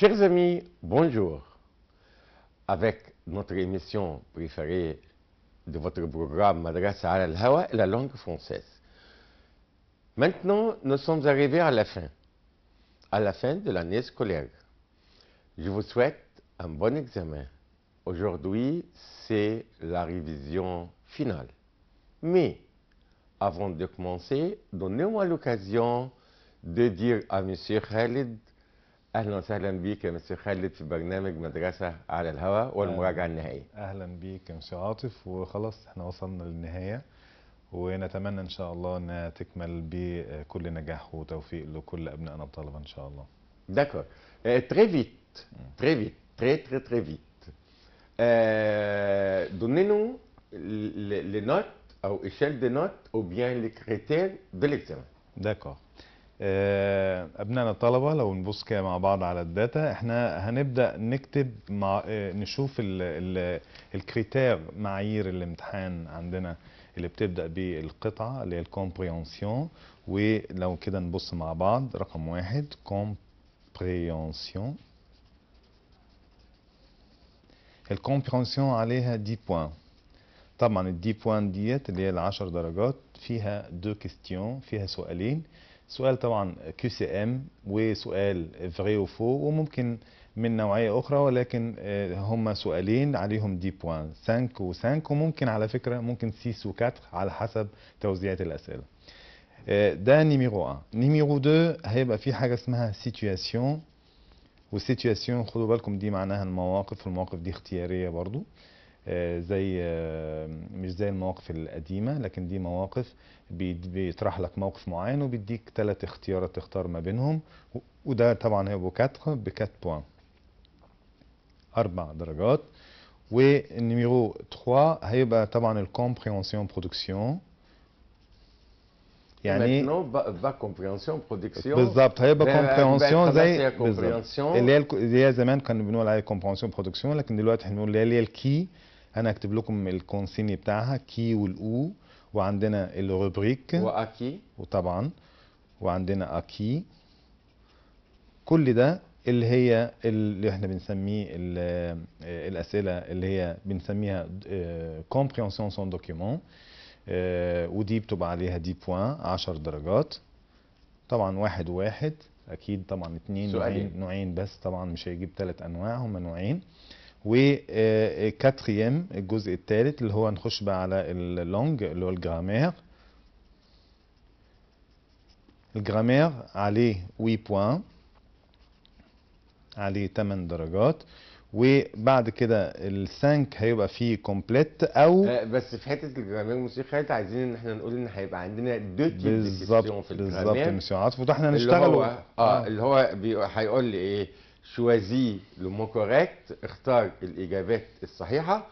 Chers amis, bonjour. Avec notre émission préférée de votre programme Madrasa al hawa la langue française. Maintenant, nous sommes arrivés à la fin, à la fin de l'année scolaire. Je vous souhaite un bon examen. Aujourd'hui, c'est la révision finale. Mais, avant de commencer, donnez-moi l'occasion de dire à M. Khalid اهلا وسهلا بيك يا مستر خالد في برنامج مدرسه على الهواء والمراجعه النهائيه اهلا بيك يا مستر عاطف وخلاص احنا وصلنا للنهايه ونتمنى ان شاء الله انها تكمل بكل نجاح وتوفيق لكل ابنائنا الطلبه ان شاء الله داكور تري فيت تري فيت تري تري تري فيت دونينو لي نوت او ايشيل دي نوت او بيان لي كريتير دو ليكزامان داكور آه، ابنائنا الطلبه لو نبص كده مع بعض على الداتا احنا هنبدا نكتب مع آه، نشوف الكريتير معايير الامتحان عندنا اللي بتبدا بالقطعه اللي هي الكومبريونسيون ولو كده نبص مع بعض رقم واحد كومبريونسيون الكومبريونسيون عليها دي بوان طبعا الدي بوان ديت اللي هي العشر درجات فيها دو كيستيون فيها سؤالين سؤال طبعا كيو سي ام وسؤال فري وفو وممكن من نوعية أخرى ولكن آه، هما سؤالين عليهم دي بوان 5 و 5 وممكن على فكرة ممكن 6 و 4 على حسب توزيعة الأسئلة آه، ده نيميرو 1 نيميرو 2 هيبقى في حاجة اسمها سيتياسيون وسيتياسيون خدوا بالكم دي معناها المواقف والمواقف دي اختيارية برضو آه، زي آه، مش زي المواقف القديمة لكن دي مواقف بيطرح لك موقف معين وبيديك ثلاث اختيارات تختار ما بينهم وده طبعا هي بوكاتخ بكات بوان أربع درجات والنيميرو 3 هيبقى طبعا الكومبريونسيون برودكسيون يعني بالظبط هيبقى كومبريونسيون زي اللي هي زمان كنا بنقول عليها كومبريونسيون برودكسيون لكن دلوقتي هنقول اللي هي الكي انا اكتب لكم الكونسيني بتاعها كي والاو وعندنا الروبريك واكي وطبعا وعندنا اكي كل ده اللي هي اللي احنا بنسميه آه، الاسئله اللي هي بنسميها كومبريونسيون سون دوكيومون ودي بتبقى عليها دي بوان 10 درجات طبعا واحد وواحد اكيد طبعا اتنين سؤالين. نوعين بس طبعا مش هيجيب ثلاث انواع هما نوعين وكاتريام الجزء الثالث اللي هو نخش بقى على اللونج اللي هو الجرامير الجرامير عليه 8 بوان عليه 8 درجات وبعد كده السانك هيبقى فيه كومبليت او آه، بس في حته الجرامير الموسيقى عايزين ان احنا نقول ان هيبقى عندنا دو بالظبط في الجرامير بالظبط مسيو عاطف واحنا هنشتغل آه،, آه اللي هو هيقول لي ايه شوازي لو مو كوريكت اختار الاجابات الصحيحه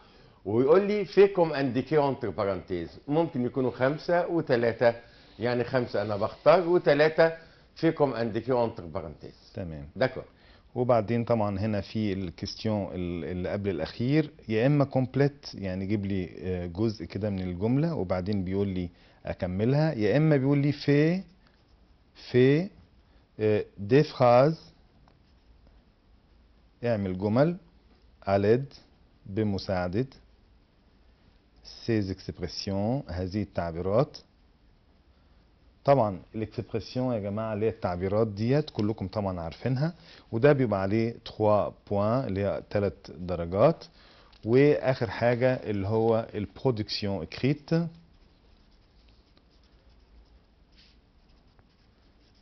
ويقول لي فيكم انديكي اونتر بارانتيز ممكن يكونوا خمسه وثلاثه يعني خمسه انا بختار وثلاثه فيكم انديكي اونتر بارانتيز تمام داكور وبعدين طبعا هنا في الكيستيون اللي قبل الاخير يا اما كومبليت يعني جيب لي آه، جزء كده من الجمله وبعدين بيقول لي اكملها يا اما بيقول لي في في دي آه، فراز اعمل جمل على بمساعدة سيز اكسبريسيون هذه التعبيرات طبعا الاكسبريسيون يا جماعه اللي هي التعبيرات ديت كلكم طبعا عارفينها وده بيبقى عليه 3 بوان اللي هي تلات درجات واخر حاجه اللي هو البرودكسيون اكريت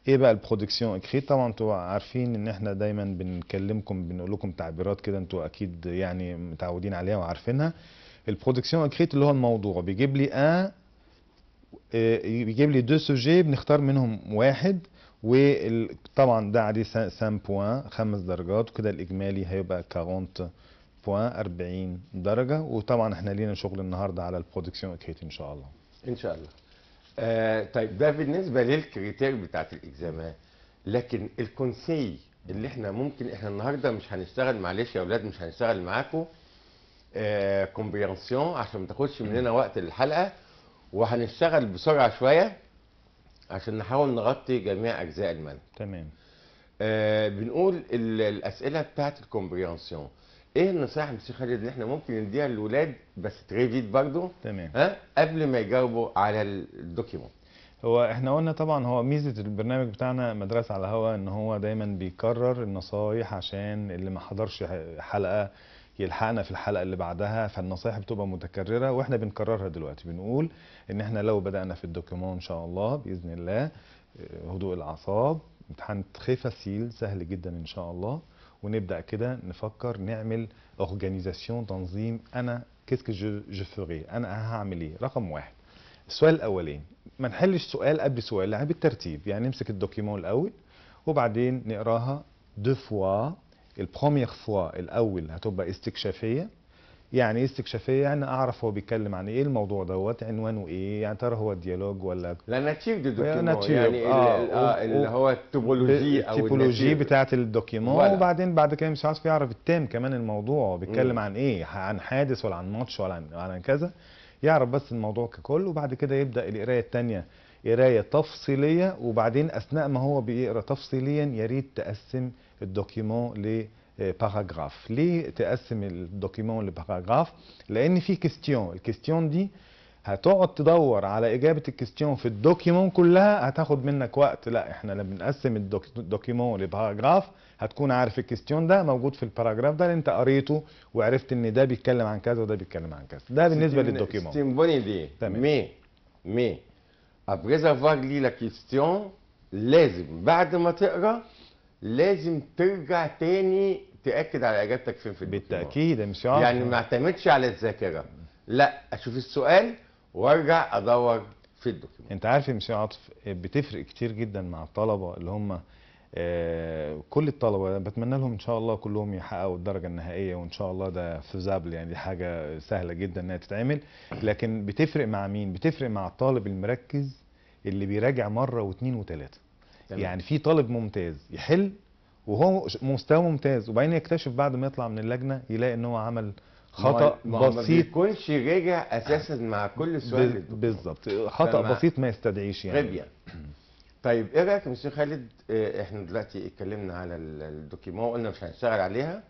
ايه بقى البرودكسيون اكري طبعا انتوا عارفين ان احنا دايما بنكلمكم بنقول لكم تعبيرات كده انتوا اكيد يعني متعودين عليها وعارفينها البرودكسيون اكريت اللي هو الموضوع بيجيب لي ان آه، بيجيب آه، لي دو سوجي بنختار منهم واحد وطبعا ده عليه سان بوان خمس درجات وكده الاجمالي هيبقى 40 بوان 40 درجه وطبعا احنا لينا شغل النهارده على البرودكسيون اكريت ان شاء الله ان شاء الله آه طيب ده بالنسبه للكريتير بتاعت الاكزامات لكن الكونسي اللي احنا ممكن احنا النهارده مش هنشتغل معلش يا اولاد مش هنشتغل معاكم آه عشان ما تاخدش مننا وقت الحلقه وهنشتغل بسرعه شويه عشان نحاول نغطي جميع اجزاء المنهج تمام آه بنقول الاسئله بتاعت الكومبرينسيون ايه النصائح يا مستر خالد اللي احنا ممكن نديها للولاد بس تريفيد برضه تمام ها قبل ما يجاوبوا على الدوكيومنت هو احنا قلنا طبعا هو ميزه البرنامج بتاعنا مدرسه على هوا ان هو دايما بيكرر النصايح عشان اللي ما حضرش حلقه يلحقنا في الحلقه اللي بعدها فالنصايح بتبقى متكرره واحنا بنكررها دلوقتي بنقول ان احنا لو بدانا في الدوكيومون ان شاء الله باذن الله هدوء الاعصاب امتحان سيل سهل جدا ان شاء الله ونبدا كده نفكر نعمل اورجانيزاسيون تنظيم انا كيسك جو جو فوري انا هعمل ايه رقم واحد السؤال الاولاني ما نحلش سؤال قبل سؤال يعني بالترتيب يعني نمسك الدوكيمون الاول وبعدين نقراها دو فوا البروميير فوا الاول هتبقى استكشافيه يعني ايه استكشافيه يعني اعرف هو بيتكلم عن ايه الموضوع دوت عنوانه ايه يعني ترى هو الديالوج ولا لا نتشيف دي دوكيومون يعني, يعني آه اللي آه، هو التوبولوجي او التوبولوجي بتاعه الدوكيومون وبعدين بعد كده مش عارف يعرف التام كمان الموضوع بيتكلم عن ايه عن حادث ولا عن ماتش ولا عن, عن كذا يعرف بس الموضوع ككل وبعد كده يبدا القرايه الثانيه قرايه تفصيليه وبعدين اثناء ما هو بيقرا تفصيليا يا ريت تقسم الدوكيومون ل باراجراف ليه تقسم الدوكيمون لباراغراف لان في كيستيون الكيستيون دي هتقعد تدور على اجابه الكيستيون في الدوكيمون كلها هتاخد منك وقت لا احنا لما بنقسم الدوكيمون لباراغراف هتكون عارف الكيستيون ده موجود في الباراجراف ده اللي انت قريته وعرفت ان ده بيتكلم عن كذا وده بيتكلم عن كذا ده بالنسبه للدوكيمون سيمبوني دي مي مي ابريز لي لا كيستيون لازم بعد ما تقرا لازم ترجع تاني تاكد على اجابتك فين في الاختيار بالتاكيد يا مستر يعني ما اعتمدش على الذاكره لا اشوف السؤال وارجع ادور في الدكتور انت عارف يا مسيو عاطف بتفرق كتير جدا مع الطلبه اللي هم آه، كل الطلبه بتمنى لهم ان شاء الله كلهم يحققوا الدرجه النهائيه وان شاء الله ده فيزابل يعني دي حاجه سهله جدا انها تتعمل لكن بتفرق مع مين بتفرق مع الطالب المركز اللي بيراجع مره واثنين وثلاثه يعني في طالب ممتاز يحل وهو مستوى ممتاز وبعدين يكتشف بعد ما يطلع من اللجنه يلاقي ان هو عمل خطا ما بسيط ما بيكونش رجع اساسا مع كل سؤال بالظبط خطا بسيط ما يستدعيش يعني غبيا طيب, يعني. طيب ايه رايك يا مستر خالد إيه، احنا دلوقتي اتكلمنا على الدوكيمون وقلنا مش هنشتغل عليها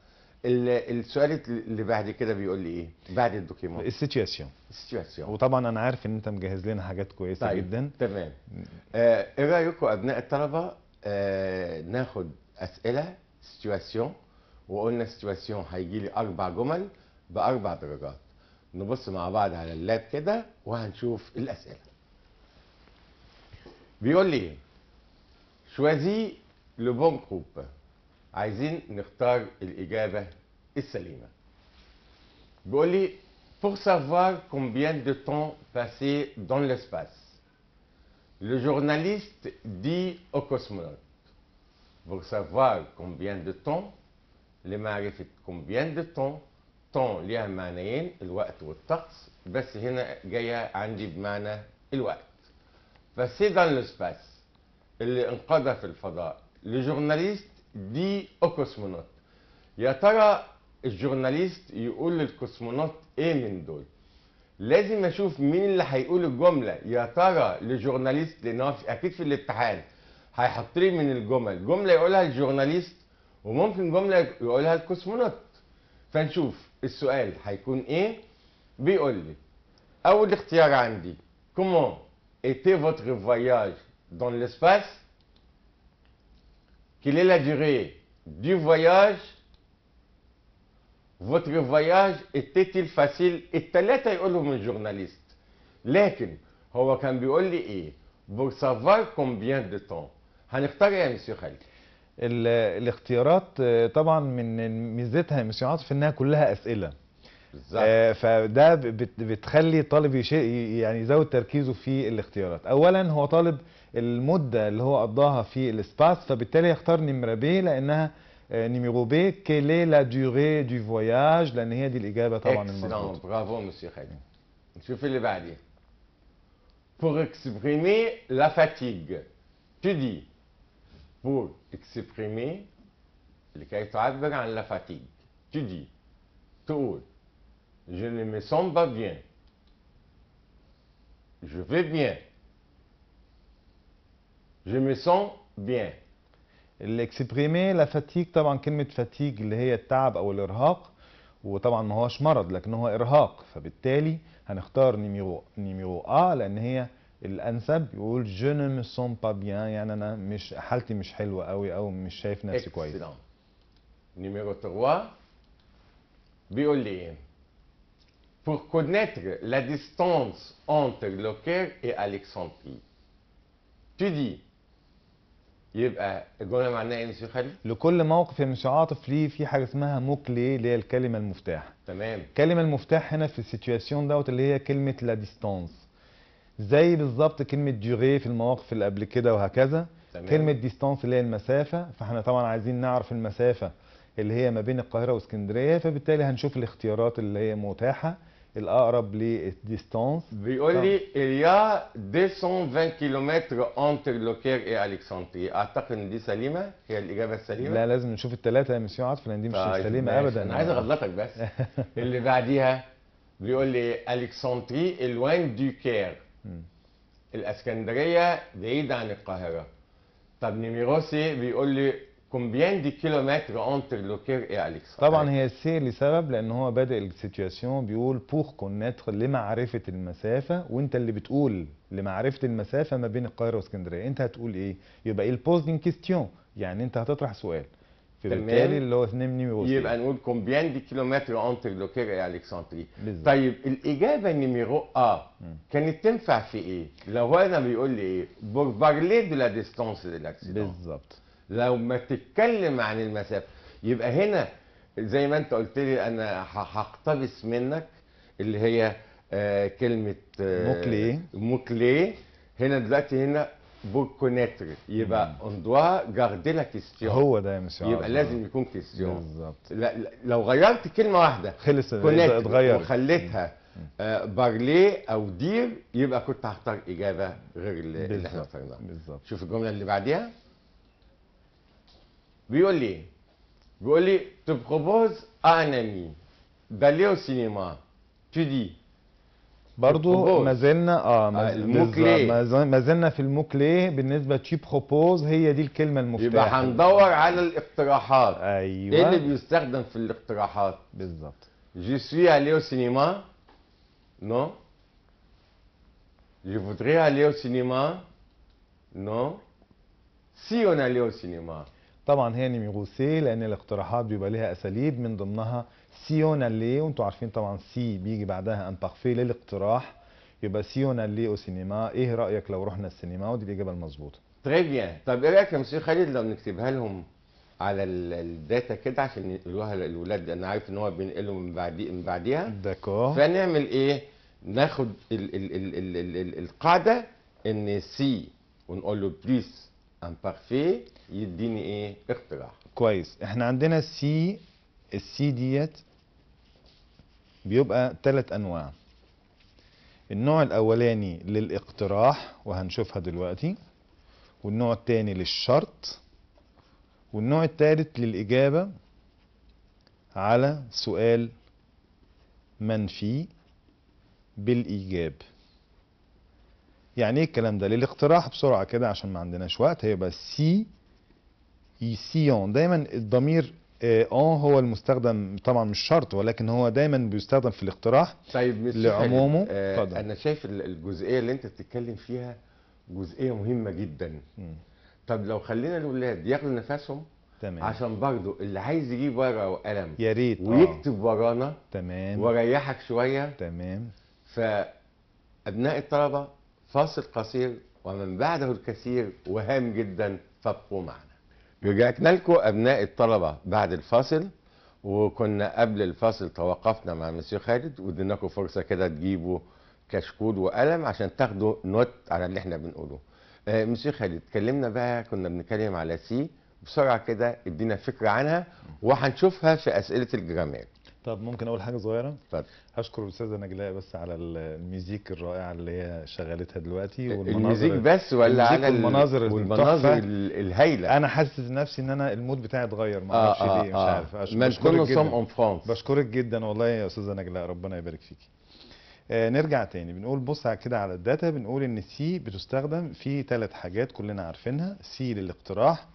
السؤال اللي بعد كده بيقول لي ايه بعد الدوكيمون السيتويشن السيتويشن وطبعا انا عارف ان انت مجهز لنا حاجات كويسه طيب. جدا تمام آه، ايه رايكم ابناء الطلبه آه، ناخد اسئله سيتواسيون وقلنا السيتواسيون هيجي لي اربع جمل باربع درجات نبص مع بعض على اللاب كده وهنشوف الاسئله بيقول لي شوازي لو بون عايزين نختار بيقول لي Pour savoir combien de temps passer dans l'espace, le journaliste dit au cosmonaute pour savoir combien de temps لمعرفة combien de temps temps ليها معنيين الوقت والطقس بس هنا جاية عندي بمعنى الوقت فسي دان لو سباس اللي انقذ في الفضاء لجورناليست دي اوكوسمونوت يا ترى الجورناليست يقول للكوسمونوت ايه من دول لازم اشوف مين اللي هيقول الجمله يا ترى لجورناليست لان اكيد في الامتحان هيحط لي من الجمل جمله يقولها الجورناليست وممكن جمله يقولها الكوسمونوت فنشوف السؤال هيكون ايه بيقول لي اول اختيار عندي كومون ايتي فوتغ فواياج دون لسباس كيلي لا ديغي durée فواياج فوتغ فواياج ايتي était-il التلاتة يقولهم الجورناليست لكن هو كان بيقول لي ايه بور سافار كومبيان دو تون هنختار ايه يا مسيو خالد الاختيارات آه، طبعا من ميزتها يا مسيو عاطف انها كلها اسئله بالظبط. آه فده بتخلي الطالب يعني يزود تركيزه في الاختيارات اولا هو طالب المده اللي هو قضاها في الاسباس فبالتالي يختار نمره بي لانها آه، نيميرو بي كيلي لا ديوري دو فواياج لان هي دي الاجابه طبعا المظبوطه برافو مسيو خالد نشوف اللي بعديه pour exprimer la fatigue tu dis pour exprimer لكي تعبر عن la fatigue. Tu dis, تقول, je ne me sens pas bien. Je vais bien. Je me sens bien. اللي اكسبريمي لا فاتيج طبعا كلمه فاتيج اللي هي التعب او الارهاق وطبعا ما هوش مرض لكن هو ارهاق فبالتالي هنختار نيميرو نيميرو ا لان هي الانسب يقول جو ne me sens pas bien يعني انا مش حالتي مش حلوه قوي او مش شايف نفسي كويس نيميرو 3 بيقول لي ايه pour connaître la distance entre le cœur et Alexandrie. Tu dis يبقى الجمله معناها ايه يا مسيو خالد؟ لكل موقف يا مسيو عاطف ليه في حاجه اسمها موكلي اللي هي الكلمه المفتاح. تمام. كلمه المفتاح هنا في السيتياسيون دوت اللي هي كلمه لا ديستونس زي بالظبط كلمه ديوغي في المواقف اللي قبل كده وهكذا تمام. كلمه ديستانس اللي هي المسافه فاحنا طبعا عايزين نعرف المسافه اللي هي ما بين القاهره واسكندريه فبالتالي هنشوف الاختيارات اللي هي متاحه الاقرب للديستانس بيقول لي اليا 220 كيلومتر انتر لوكير اي الكسانتري اعتقد ان دي سليمه هي الاجابه السليمه لا لازم نشوف الثلاثه يا مسيو عاطف لان دي مش طيب، سليمه ابدا انا عايز اغلطك بس اللي بعديها بيقول لي الكسانتري الوان دو كير الاسكندريه بعيده عن القاهره طب نيميروسي بيقول لي كومبيان دي كيلومتر اونتر لوكير اي اليكس طبعا هي سي لسبب لان هو بادئ السيتياسيون بيقول بور كونيتر لمعرفه المسافه وانت اللي بتقول لمعرفه المسافه ما بين القاهره واسكندريه انت هتقول ايه يبقى ايه البوز كيستيون يعني انت هتطرح سؤال بالتالي اللي هو 2 نيو يبقى نقول كومبيان دي كيلومتر انتر لوكير اي الكسندري طيب الاجابه نيميرو ا آه. كانت تنفع في ايه؟ لو انا بيقول لي ايه؟ بارلي دو لا ديستونس دي لاكسيدون بالظبط لو ما تتكلم عن المسافه يبقى هنا زي ما انت قلت لي انا هقتبس منك اللي هي آه كلمه آه موكلي موكلي هنا دلوقتي هنا pour كونيتر يبقى اون دوا garder لا كيستيون هو ده يا مسيو يبقى لازم يكون كيستيون بالظبط لو غيرت كلمه واحده خلص اتغير وخليتها بارلي او دير يبقى كنت هختار اجابه غير اللي, احنا اخترناها بالظبط شوف الجمله اللي بعديها بيقول لي بيقول لي تو بروبوز ان امي داليو سينما تو دي برضو ما زلنا اه ما آه، زلنا في الموكليه بالنسبه تشي بروبوز هي دي الكلمه المفتاح يبقى هندور على الاقتراحات ايوه ايه اللي بيستخدم في الاقتراحات بالظبط جي سوي الي او سينما نو جي فودري الي او سينما نو سي اون الي او سينما طبعا هي نيميغوسي لان الاقتراحات بيبقى ليها اساليب من ضمنها اللي وانتم عارفين طبعا سي بيجي بعدها ان بارفي للاقتراح يبقى اللي او سينما ايه رايك لو رحنا السينما ودي الاجابه المظبوطه تري طيب يعني، بيان طب ايه رايك يا مسيو خالد لو نكتبها لهم على الداتا كده عشان يقولوها للاولاد انا عارف ان هو بينقلوا من بعدي من بعديها داكور فنعمل ايه ناخد ال ال ال ال ال ال القاعده ان سي ونقول له بليس ان بارفي يديني ايه اقتراح كويس احنا عندنا سي السي ديت بيبقى ثلاث انواع النوع الاولاني للاقتراح وهنشوفها دلوقتي والنوع الثاني للشرط والنوع الثالث للاجابه على سؤال منفي بالايجاب يعني ايه الكلام ده للاقتراح بسرعه كده عشان ما عندناش وقت هيبقى سي يسيون دايما الضمير آه،, اه هو المستخدم طبعا مش شرط ولكن هو دايما بيستخدم في الاقتراح طيب لعمومه آه فضل. انا شايف الجزئيه اللي انت بتتكلم فيها جزئيه مهمه جدا م. طب لو خلينا الاولاد ياخدوا نفسهم تمام عشان برضه اللي عايز يجيب ورقه وقلم يا ريت آه. ويكتب ورانا تمام وريحك شويه تمام فابناء الطلبه فاصل قصير ومن بعده الكثير وهام جدا فابقوا معنا رجعنا لكم أبناء الطلبة بعد الفاصل وكنا قبل الفاصل توقفنا مع مسيو خالد واديناكم فرصة كده تجيبوا كشكول وقلم عشان تاخدوا نوت على اللي احنا بنقوله. آه، مسيو خالد اتكلمنا بقى كنا بنتكلم على سي بسرعة كده ادينا فكرة عنها وهنشوفها في أسئلة الجرامات. طب ممكن اقول حاجه صغيره اتفضل هشكر الاستاذه نجلاء بس على الميوزيك الرائعه اللي هي شغلتها دلوقتي والمناظر بس ولا على المناظر والمناظر الهايله انا حاسس نفسي ان انا المود بتاعي اتغير ما آه، اعرفش آه آه ليه مش آه. عارف بشكرك جدا بشكرك جدا والله يا استاذه نجلاء ربنا يبارك فيكي آه نرجع تاني بنقول بص على كده على الداتا بنقول ان سي بتستخدم في ثلاث حاجات كلنا عارفينها سي للاقتراح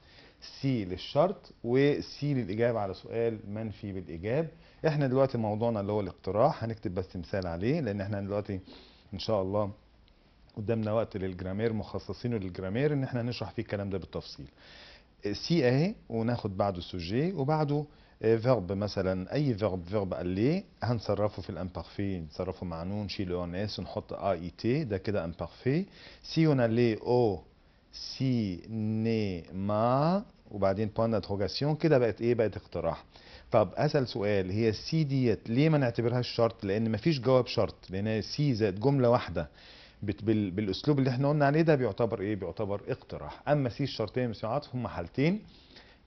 سي للشرط وسي للاجابه على سؤال منفي بالاجاب احنا دلوقتي موضوعنا اللي هو الاقتراح هنكتب بس مثال عليه لان احنا دلوقتي ان شاء الله قدامنا وقت للجرامير مخصصينه للجرامير ان احنا نشرح فيه الكلام ده بالتفصيل سي اهي وناخد بعده سوجي وبعده فيرب مثلا اي فيرب فيرب اللي هنصرفه في الامبارفي نصرفه مع نون نشيل اون اس ونحط اي تي e ده كده امبارفي سي اون اللي او سي ني ما وبعدين بوان دانتروجاسيون كده بقت ايه بقت اقتراح طب اسال سؤال هي السي ديت ليه ما نعتبرهاش شرط لان مفيش جواب شرط لان السي زائد جمله واحده بالاسلوب اللي احنا قلنا عليه ده بيعتبر ايه بيعتبر اقتراح اما سي الشرطيه المسموعات هم حالتين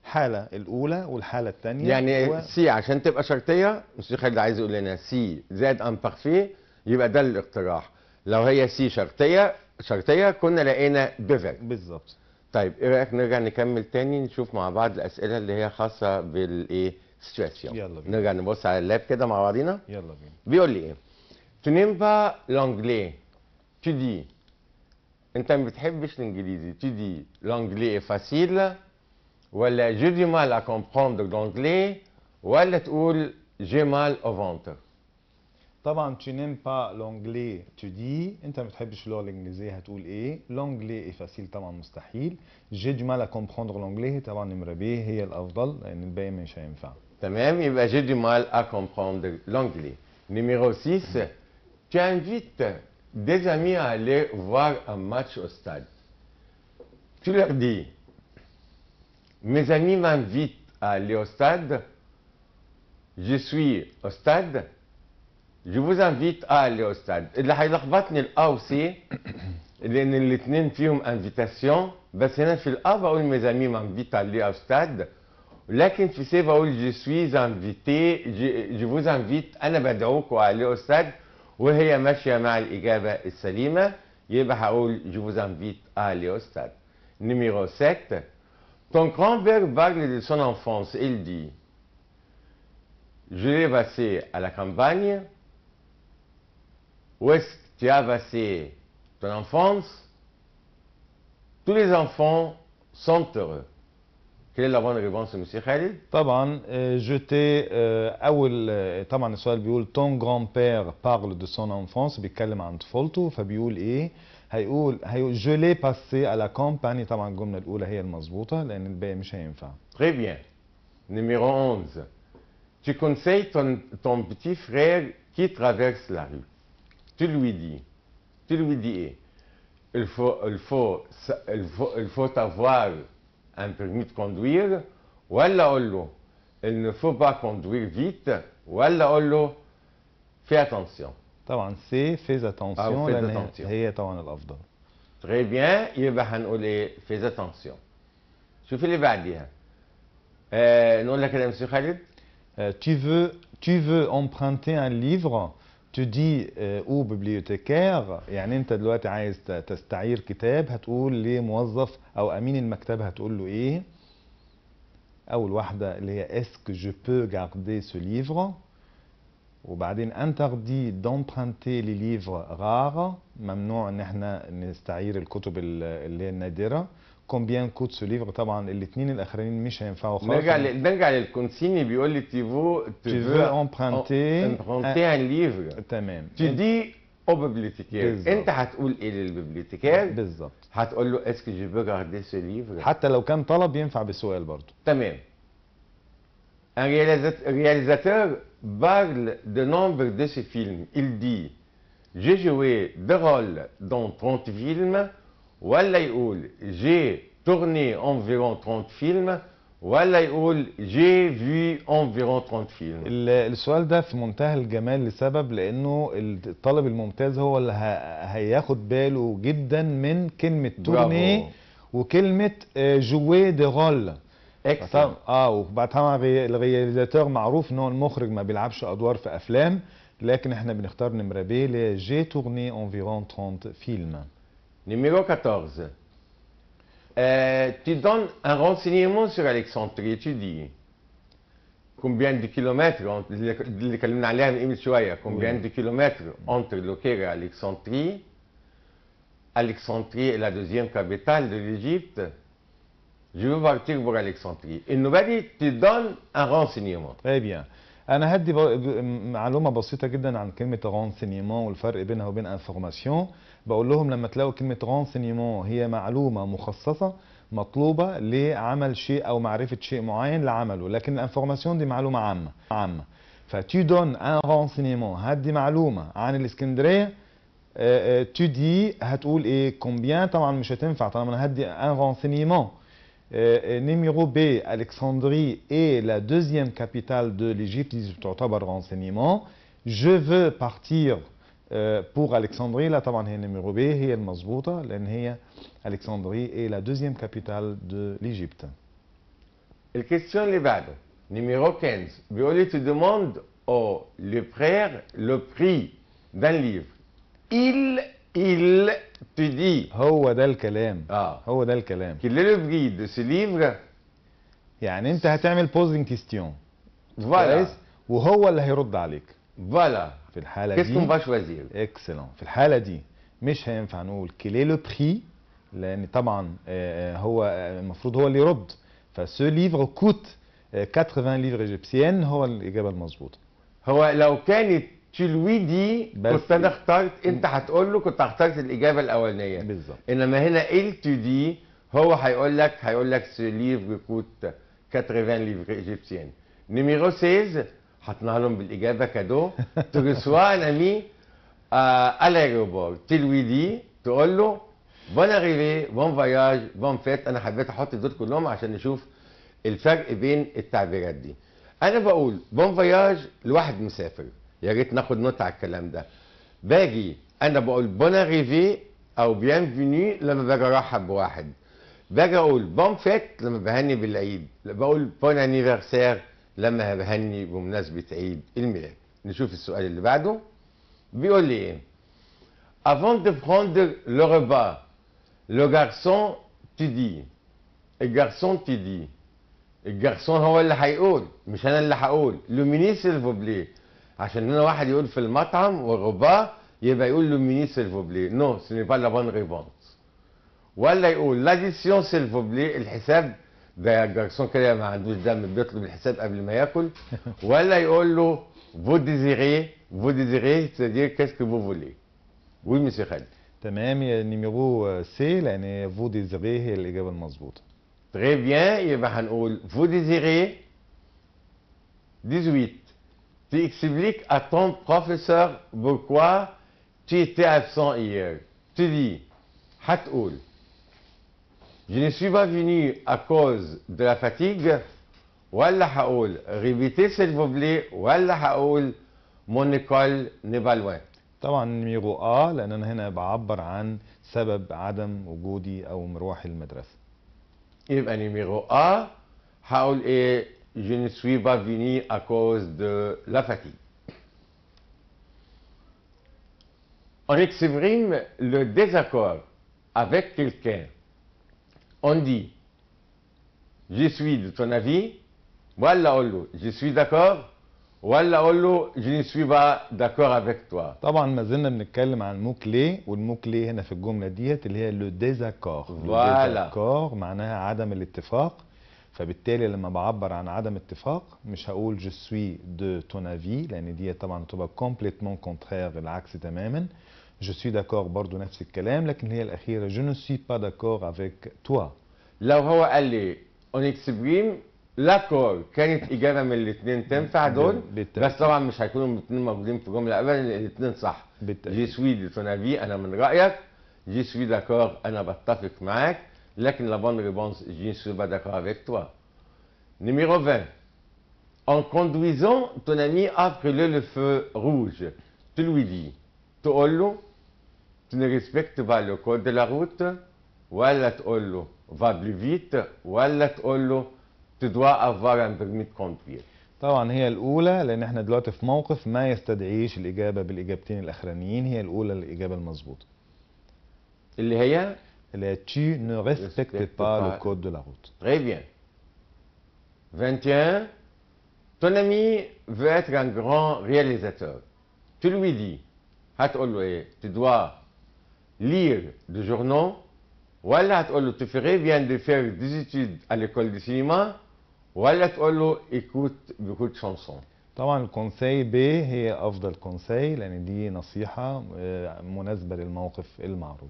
حاله الاولى والحاله الثانيه يعني هو... سي عشان تبقى شرطيه الاستاذ خالد عايز يقول لنا سي زائد ان بارفيه يبقى ده الاقتراح لو هي سي شرطيه شرطيه كنا لقينا بيفر بالظبط طيب ايه رايك نرجع نكمل تاني نشوف مع بعض الاسئله اللي هي خاصه بالايه سيتويشن يلا بينا نرجع نبص على اللاب كده مع بعضينا يلا بينا بيقول لي ايه تو نيم با لونجلي تو دي انت ما بتحبش الانجليزي تو دي لونجلي فاسيل ولا جو دي مال ا كومبروندر لونجلي ولا تقول جي مال اوفونتر طبعا تو نيم با لونجلي تو دي انت ما بتحبش اللغه الانجليزيه هتقول ايه لونجلي اي فاسيل طبعا مستحيل جي دي مال ا كومبروندر لونجلي طبعا نمره بيه هي الافضل لان الباقي مش هينفع de même, j'ai du mal à comprendre l'anglais. Numéro 6, tu invites des amis à aller voir un match au stade. Tu leur dis, mes amis m'invitent à aller au stade, je suis au stade, je vous invite à aller au stade. aussi. Il الأ وسي لأن الاثنين فيهم invitation بس هنا في mes amis m'invitent à aller au stade la va où je suis invité, je, je vous invite, أنا بدعوك على أستاذ وهي ماشية مع الإجابة السليمة يبقى هقول je vous invite à aller au stade. Numéro 7. Ton grand-père parle de son enfance. Il dit Je l'ai passé à la campagne. Où est-ce que tu as passé ton enfance Tous les enfants sont heureux. كلين لافان ريبونس مسيو خالد طبعا جوتي اول طبعا السؤال بيقول تون جران بير بارل دو سون انفونس بيتكلم عن طفولته فبيقول ايه هيقول هيقول جو لي باسي على كومباني طبعا الجمله الاولى هي المظبوطه لان الباقي مش هينفع تري بيان نيميرو 11 Tu conseilles ton, ton petit frère qui traverse la rue. Tu lui dis, tu lui dis, il faut, il faut, il faut, il faut avoir un permis de conduire ولا اقول il ne faut pas conduire vite ولا اقول له fais attention طبعا سي fais attention لان ah, هي Très bien, يبقى هنقول dire fais attention. شوف اللي بعديها. نقول لك كده يا مسيو خالد. Tu veux, tu veux emprunter un livre تو دي آه، او ببليوتيكير يعني انت دلوقتي عايز تستعير كتاب هتقول لموظف او امين المكتبه هتقول له ايه اول واحده اللي هي اسك جو بو غاردي سو ليفر وبعدين انتردي دونبرانتي لي ليفر رار ممنوع ان احنا نستعير الكتب اللي هي النادره كومبيان كوت سو ليفر طبعا الاثنين الاخرانيين مش هينفعوا خالص نرجع ل... نرجع للكونسيني بيقول لي تي فو تي فو امبرونتي امبرونتي ان ليفر تمام تي دي او بيبليتيكير انت هتقول ايه للبيبليتيكير بالظبط هتقول له اسكي جي بيغار دي سو ليفر حتى لو كان طلب ينفع بسؤال برضه تمام ان رياليزاتور بارل دو نومبر دو سي فيلم Il dit J'ai joué des rôles dans 30 films. ولا يقول جي تغني انفيرون 30 فيلم ولا يقول جي في انفيرون 30 فيلم السؤال ده في منتهى الجمال لسبب لانه الطالب الممتاز هو اللي هياخد باله جدا من كلمه تورني وكلمه جوي دي رول اه وبعد طبعا الرياليزاتور معروف ان هو المخرج ما بيلعبش ادوار في افلام لكن احنا بنختار نمره ب لجي تورني انفيرون 30 فيلم Numéro 14. Euh, tu donnes un renseignement sur Alexandrie. Tu dis combien de kilomètres entre combien de kilomètres entre Loker et Alexandrie. Alexandrie est la deuxième capitale de l'Égypte. Je veux partir pour Alexandrie. Et nous va tu donnes un renseignement. Très bien. انا هدي معلومه بسيطه جدا عن كلمه رونسينيمون والفرق بينها وبين انفورماسيون بقول لهم لما تلاقوا كلمه رونسينيمون هي معلومه مخصصه مطلوبه لعمل شيء او معرفه شيء معين لعمله لكن الانفورماسيون دي معلومه عامه عامه فتي دون ان رونسينيمون هدي معلومه عن الاسكندريه تو آه، دي آه، هتقول ايه كومبيان طبعا مش هتنفع طالما انا هدي ان رونسينيمون Euh, euh, numéro B, Alexandrie est la deuxième capitale de l'Égypte, renseignement. Je veux partir euh, pour Alexandrie, la taban numéro B, هي Alexandrie est la deuxième capitale de l'Égypte. question les numéro 15 بيقول tu demande au le le prix d'un livre. Il il te dit هو ده الكلام اه هو ده الكلام qu'il le prix de ce livre يعني انت هتعمل بوزنج كيستيون فوالا وهو اللي هيرد عليك فوالا في الحاله دي كيسكون فاش وزير اكسلون في الحاله دي مش هينفع نقول كيلي لو بري لان طبعا آه، آه، هو آه، المفروض هو اللي يرد فسو ليفر كوت 80 ليفر ايجيبسيان هو الاجابه المظبوطه هو لو كانت تشيلوي دي كنت انا اخترت انت هتقول له كنت اخترت الاجابه الاولانيه بالظبط انما هنا ال تو دي هو هيقول لك هيقول لك ليفر كوت 80 ليفر ايجيبسيان نيميرو 16 حطناها لهم بالاجابه كادو ريسوا ان امي آه الايروبور تلوي دي تقول له بون اريفي بون فياج بون فيت انا حبيت احط دول كلهم عشان نشوف الفرق بين التعبيرات دي انا بقول بون فياج لواحد مسافر يا ريت ناخد نوت على الكلام ده باجي انا بقول بون اريفي او فيني لما باجي ارحب بواحد باجي اقول بون فيت لما بهني بالعيد بقول بون انيفرسير لما بهني بمناسبه عيد الميلاد نشوف السؤال اللي بعده بيقول لي ايه افون دو بروندر لو ربا لو جارسون تي دي الجرسون تي دي الجرسون هو اللي هيقول مش انا اللي هقول لوميني سيلفو بليه عشان انا واحد يقول في المطعم وغبا يبقى يقول له ميني سيلفوبلي نو سي با لا بون ريبونس ولا يقول لاديسيون سيلفوبلي الحساب ده جارسون كده ما عندوش دم بيطلب الحساب قبل ما ياكل ولا يقول له فو ديزيري فو ديزيري سيدير كاسك فو فولي وي مسي خالد تمام يا نيميرو سي لان فو ديزيري هي الاجابه المظبوطه تري بيان يبقى هنقول فو ديزيري 18 tu expliques à ton professeur pourquoi tu étais absent hier. Tu dis, Hatoul, je ne suis pas venu à cause de la fatigue. Wallah Haoul, répétez s'il vous plaît, Wallah Haoul, mon école n'est pas loin. طبعا ميرو اه لان انا هنا بعبر عن سبب عدم وجودي او مروحي المدرسه. يبقى نيميرو اه هقول ايه je ne suis pas venu à cause de la fatigue. On exprime le désaccord avec quelqu'un. On dit, je suis de ton avis, voilà, je suis d'accord, voilà, je ne suis pas d'accord avec toi. طبعا ما زلنا بنتكلم عن موكلي والموكلي هنا في الجمله ديت اللي هي لو désaccord Voilà. Le désaccord معناها عدم الاتفاق. فبالتالي لما بعبر عن عدم اتفاق مش هقول جو سوي دو تون افي لان دي طبعا تبقى كومبليتمون كونترير العكس تماما جو سوي داكور برضه نفس الكلام لكن هي الاخيره جو نو سوي با داكور افيك توا لو هو قال لي اون اكسبريم لاكور كانت اجابه من الاثنين تنفع دول بس طبعا مش هيكونوا الاثنين موجودين في جمله ابدا الاثنين صح جي سوي دو تون افي انا من رايك جي سوي داكور انا بتفق معاك Laquelle la bonne réponse, je ne suis pas d'accord avec toi. Numéro 20. En conduisant, ton ami a brûlé le feu rouge. Tu lui dis, To'ollo, tu ne respectes pas le code de la route. Wallah To'ollo, va plus vite. Wallah To'ollo, tu dois avoir un permis de conduire. طبعا هي الاولى لان احنا دلوقتي في موقف ما يستدعيش الاجابه بالاجابتين الاخرانيين هي الاولى الاجابه المظبوطه اللي هي les, tu ne respectes, respecte pas, le code de la route. Très bien. 21. Ton ami veut être un grand réalisateur. Tu lui dis, tu dois lire des journaux. Voilà, tu ferais bien de faire des études à l'école de cinéma. Voilà, écoute beaucoup de chansons. طبعا الكونساي بي هي افضل كونساي لان دي نصيحه مناسبه للموقف المعروض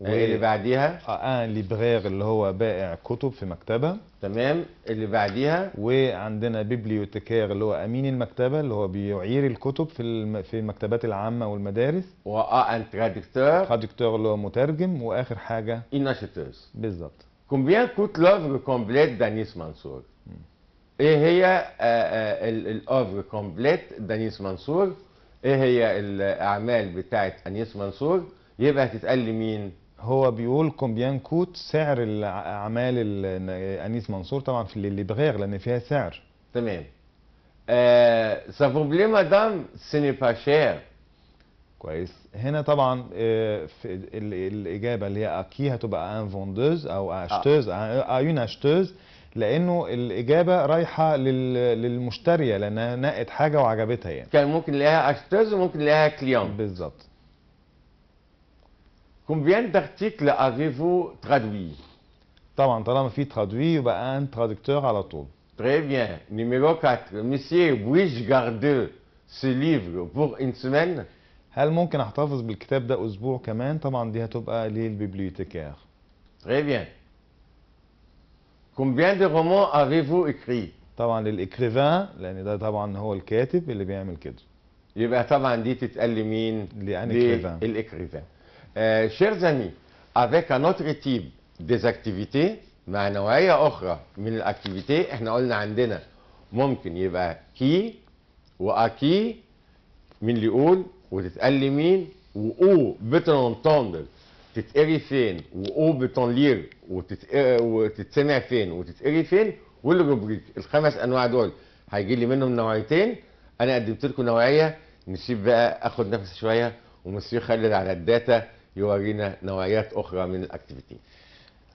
واللي بعديها اه ان آه، ليبرير اللي هو بائع كتب في مكتبه تمام اللي بعديها وعندنا بيبليوتيكير اللي هو امين المكتبه اللي هو بيعير الكتب في الم... في المكتبات العامه والمدارس و ان ترادكتور ترادكتور اللي هو مترجم واخر حاجه اناشيتوز بالظبط كومبيان كوت لوفر كومبليت دانيس منصور ايه هي الاوفر كومبليت دانيس منصور ايه هي الاعمال بتاعه انيس منصور يبقى هتتقال لمين هو بيقول كومبيان كوت سعر اعمال انيس منصور طبعا في الليبرير لان فيها سعر تمام سافوبلي مدام سيني با شير كويس هنا طبعا آه، في الاجابه اللي هي اكي هتبقى ان فوندوز او اشتوز اون اشتوز لانه الاجابه رايحه للمشتريه لانها نقت حاجه وعجبتها يعني كان ممكن نلاقيها اشتوز وممكن نلاقيها كليون بالظبط كومبيان دارتيكل افيفو ترادوي طبعا طالما في ترادوي يبقى ان ترادكتور على طول. تري بيان نيميرو 4. Monsieur, puis-je garder ليفر بور ان une هل ممكن احتفظ بالكتاب ده اسبوع كمان؟ طبعا دي هتبقى للبيبليوتيكير. تري بيان كومبيان دو رومون افيفو vous طبعا للاكريفان لان ده طبعا هو الكاتب اللي بيعمل كده. يبقى طبعا دي تتقال لمين؟ لان الاكريفان. Euh, chers amis, avec un autre type des activités مع نوعية أخرى من الأكتيفيتي احنا قلنا عندنا ممكن يبقى كي وأكي مين اللي يقول وتتقال لي مين وأو بتنطندر تتقري فين وأو بتنلير وتتسمع فين وتتقري فين والروبريك الخمس أنواع دول هيجي لي منهم نوعيتين أنا قدمت لكم نوعية نسيب بقى آخد نفس شوية ومسيو خلد على الداتا يورينا نوعيات أخرى من الأكتيفيتي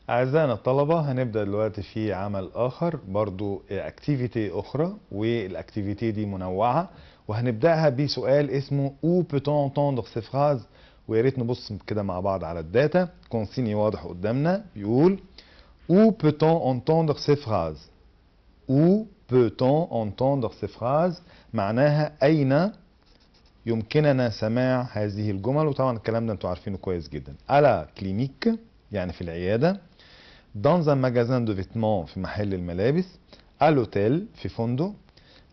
أعزائنا الطلبة هنبدأ دلوقتي في عمل آخر برضو أكتيفيتي أخرى والأكتيفيتي دي منوعة وهنبدأها بسؤال اسمه أو بوتون تندر سي فراز ويا ريت نبص كده مع بعض على الداتا كونسيني واضح قدامنا بيقول أو بوتون اونتوندر سي فراز أو بوتون اونتوندر سي فراز معناها أين يمكننا سماع هذه الجمل وطبعا الكلام ده انتوا عارفينه كويس جدا على كلينيك يعني في العياده dans un magasin de vêtements في محل الملابس à l'hôtel في فندق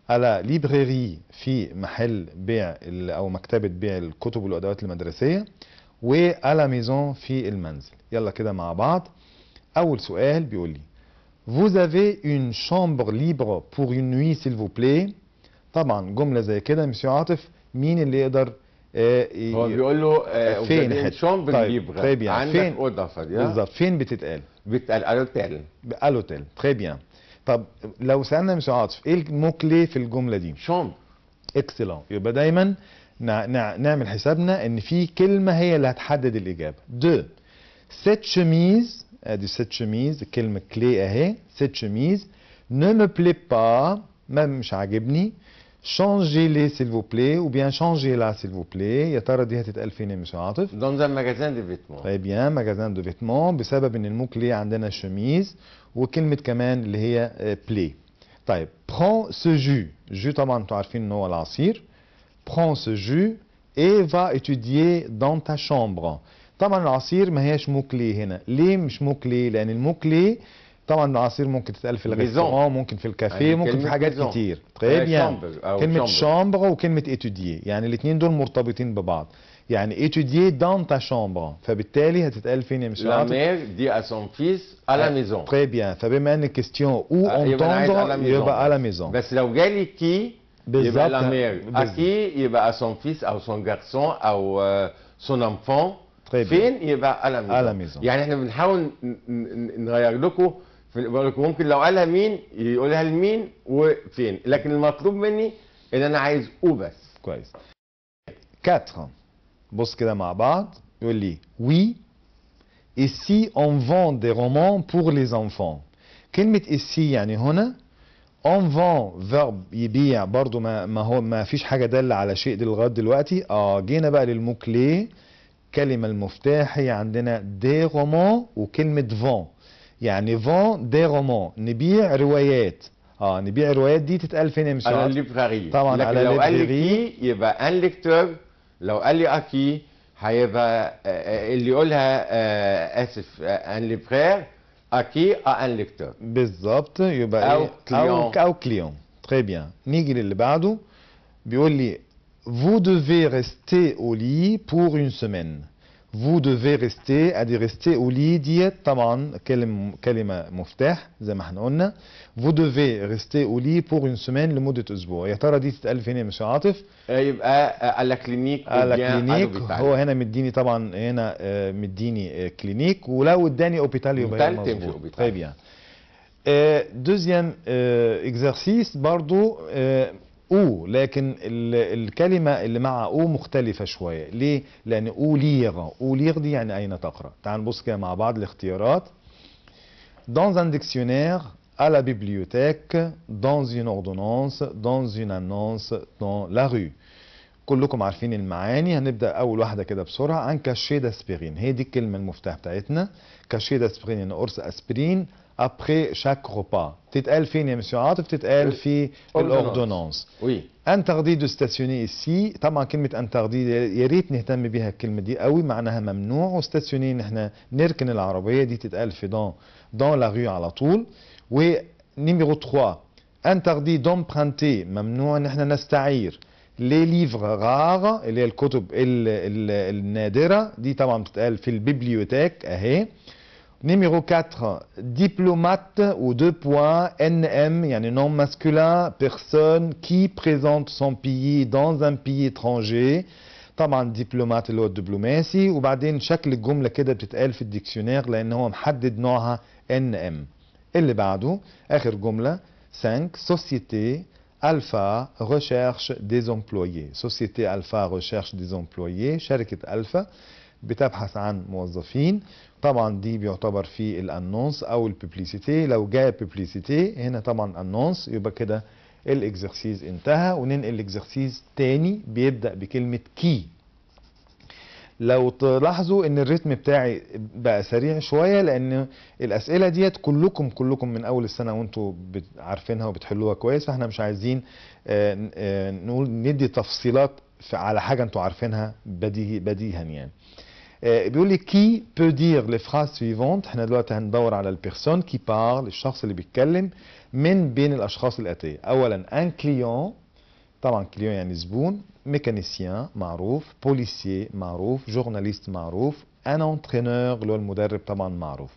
على ليبريري في محل بيع او مكتبه بيع الكتب والادوات المدرسيه و وعلى ميزون في المنزل يلا كده مع بعض اول سؤال بيقول لي Vous avez une chambre libre pour une nuit s'il vous plaît طبعا جملة زي كده مسيو عاطف مين اللي يقدر آه، هو بيقول له آه، فين شامب طيب très bien عندك اوضه فاضيه بالظبط فين بتتقال بتتقال الوتيل الوتيل تري بيان طب لو سالنا مش عاطف ايه الموكلي في الجمله دي شامب اكسلون يبقى دايما نعمل حسابنا ان في كلمه هي اللي هتحدد الاجابه دو سيت شميز ادي سيت شميز الكلمه كلي اهي سيت شميز نو مو بلي با ما مش عاجبني شونجي لي سيل فو بلي او بيان شونجي لا سيل فو بلي يا ترى دي يا مش عاطف دون ان ماجازان دو فيتمون طيب بيان ماجازان دو فيتمون بسبب ان الموكلي عندنا شميز وكلمه كمان اللي هي بلي طيب برون سو جو جو طبعا انتوا عارفين ان هو العصير برون سو جو اي فا اتيدي دون تا شومبر طبعا العصير ما هياش موكلي هنا ليه مش موكلي لان الموكلي طبعا العصير ممكن تتقال في الريستوران ممكن في الكافيه يعني ممكن في حاجات بيزون. كتير طيب يعني كلمه شامبر وكلمه اتوديي يعني الاثنين دول مرتبطين ببعض يعني اتوديي دان تا شامبر فبالتالي هتتقال فين يا مش لا مير دي ا سون فيس ا لا ميزون تري بيان فبما ان الكيستيون او اونتوندر يبقى ا لا ميزون بس لو جالي كي يبقى لا مير اكي يبقى ا سون فيس او سون جارسون او سون انفون فين يبقى ا لا ميزون يعني احنا بنحاول نغير لكم ممكن لو قالها مين يقولها لمين وفين لكن المطلوب مني ان انا عايز او بس كويس كاتر بص كده مع بعض يقول لي وي oui. ici on vend des romans pour les enfants كلمة ici يعني هنا on vend verb يبيع برضو ما, ما هو ما فيش حاجة دالة على شيء دي لغاية دلوقتي اه جينا بقى للموكلي كلمة هي عندنا دي رومان وكلمة فون يعني فون دي رومون نبيع روايات اه نبيع روايات دي تتقال فين يا على الليبراري طبعا لكن على لو قال لي يبقى ان ليكتور لو قال لي اكي هيبقى اللي يقولها اسف ان ليبرير اكي ان ليكتور بالظبط يبقى او كليون او, كليون تري بيان نيجي للي بعده بيقول لي vous devez rester au lit pour une semaine vous devez rester ادي rester au lit ديت طبعا كلمة كلمة مفتاح زي ما احنا قلنا vous devez rester au lit pour une semaine لمدة أسبوع يا ترى دي تتقال فين يا مستر عاطف؟ يبقى على كلينيك على كلينيك هو هنا مديني طبعا هنا مديني كلينيك ولو اداني اوبيتال يبقى مظبوط طيب يعني دوزيام اكزرسيس برضو او لكن الكلمة اللي مع او مختلفة شوية ليه؟ لان او ليغ او ليغ دي يعني اين تقرأ تعال نبص كده مع بعض الاختيارات dans un dictionnaire à la bibliothèque dans une ordonnance dans une annonce dans la rue كلكم عارفين المعاني هنبدا اول واحده كده بسرعه عن كاشيه داسبرين هي دي الكلمه المفتاح بتاعتنا كاشيه داسبرين يعني قرص اسبرين ابخي شاك روبا تتقال فين يا مسيو عاطف تتقال في الاوردونونس وي انتردي دو ستاسيوني اسي طبعا كلمه انتردي يا ريت نهتم بها الكلمه دي قوي معناها ممنوع وستاسيوني نحن نركن العربيه دي تتقال في دون دون لا ريو على طول و نيميرو 3 انتردي دومبرانتي ممنوع نحن نستعير لي ليفغ غار اللي هي الكتب النادره دي طبعا بتتقال في البيبليوتيك اهي Numéro 4, diplomate ou deux points, NM, il y a un nom masculin, personne qui présente son pays dans un pays étranger. Diplomate طبعا diplomate gomme هو est وبعدين شكل الجمله كده بتتقال في الديكشنير لان هو محدد نوعها NM. اللي بعده اخر جمله 5 Société Alpha recherche des employés société alpha recherche des employés شركه Alpha. بتبحث عن موظفين طبعا دي بيعتبر في الانونس او الببليسيتي لو جاء ببليسيتي هنا طبعا انونس يبقى كده الاكزرسيز انتهى وننقل الاكزرسيز تاني بيبدا بكلمه كي لو تلاحظوا ان الريتم بتاعي بقى سريع شويه لان الاسئله ديت كلكم كلكم من اول السنه وانتم عارفينها وبتحلوها كويس فاحنا مش عايزين آه، آه، نقول ندي تفصيلات على حاجه انتم عارفينها بديهيا يعني Euh, بيقول لي كي بو دير لي فراز سويفونت احنا دلوقتي هندور على البيرسون كي بار الشخص اللي بيتكلم من بين الاشخاص الاتيه اولا ان كليون طبعا كليون يعني زبون ميكانيسيان معروف بوليسيه معروف جورناليست معروف ان انترينور اللي هو المدرب طبعا معروف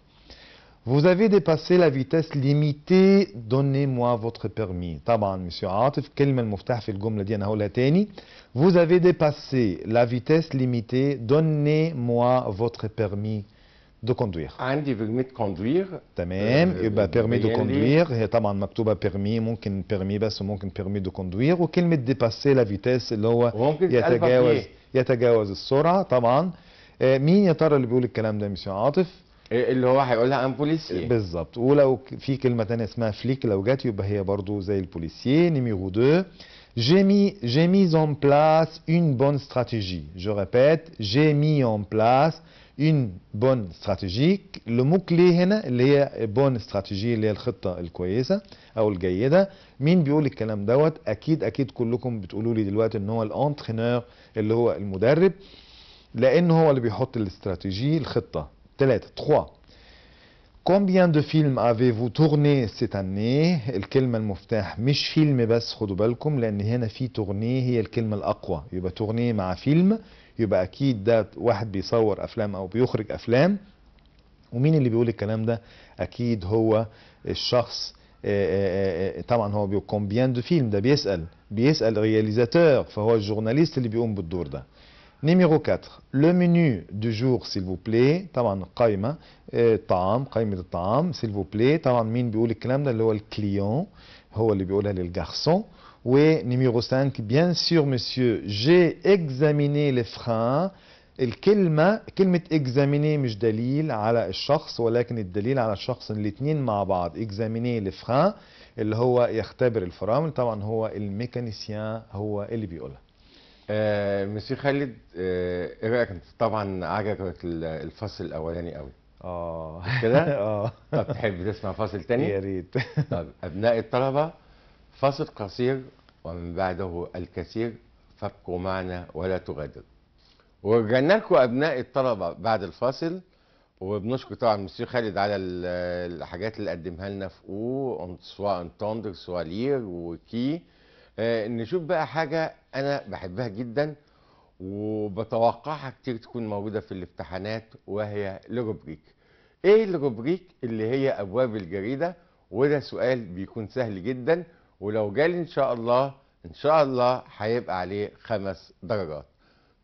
Vous avez dépassé la vitesse limitée, donnez-moi votre permis. طبعا monsieur la vitesse Vous avez dépassé la vitesse limitée, donnez-moi votre permis de conduire. Euh, eh ben, eh, Un permis de conduire. تمام يبقى permis de conduire permis permis permis de conduire avez dépassé la vitesse اللي هو يتجاوز يتجاوز taban. طبعا. Eh, مين إيه اللي هو هيقولها ان بوليسيه بالظبط ولو في كلمه ثانيه اسمها فليك لو جت يبقى هي برضه زي البوليسيه نيميرو 2 J'ai mis, j'ai mis en place une bonne stratégie. Je répète, j'ai mis en place une bonne stratégie. موكلي هنا اللي هي bonne stratégie اللي هي الخطة الكويسة أو الجيدة. مين بيقول الكلام دوت؟ أكيد أكيد كلكم بتقولوا لي دلوقتي إن هو الانترينور اللي هو المدرب لأن هو اللي بيحط الاستراتيجية الخطة. ثلاثة تخوا كومبيان دو فيلم افيفو تورني سيت اني الكلمة المفتاح مش فيلم بس خدوا بالكم لأن هنا في تورني هي الكلمة الأقوى يبقى تورني مع فيلم يبقى أكيد ده واحد بيصور أفلام أو بيخرج أفلام ومين اللي بيقول الكلام ده أكيد هو الشخص آه، آه، آه، طبعا هو بيقول كومبيان دو فيلم ده بيسأل بيسأل رياليزاتور فهو الجورناليست اللي بيقوم بالدور ده نيميرو 4, لو منيو دو جور سيل بلي طبعا قائمة إيه، الطعام قائمة الطعام سيل بلي طبعا مين بيقول الكلام ده اللي هو الكليون هو اللي بيقولها للجارسون و نيميرو 5 بيان سور مسيو جي اكزاميني لي فران الكلمة كلمة اكزاميني مش دليل على الشخص ولكن الدليل على الشخص الاثنين مع بعض اكزاميني لي فران اللي هو يختبر الفرامل طبعا هو الميكانيسيان هو اللي بيقولها آه، مسيو خالد آه، ايه رايك انت طبعا عجبك الفصل الاولاني قوي اه كده اه طب تحب تسمع فصل تاني يا ريت طب ابناء الطلبه فصل قصير ومن بعده الكثير فابقوا معنا ولا تغادر ورجعنا لكم ابناء الطلبه بعد الفاصل وبنشكر طبعا مسيو خالد على الحاجات اللي قدمها لنا في او سواء سوا انتوندر لير وكي آه، نشوف بقى حاجة أنا بحبها جدا وبتوقعها كتير تكون موجودة في الامتحانات وهي الروبريك إيه الروبريك اللي هي أبواب الجريدة وده سؤال بيكون سهل جدا ولو جالي إن شاء الله إن شاء الله هيبقى عليه خمس درجات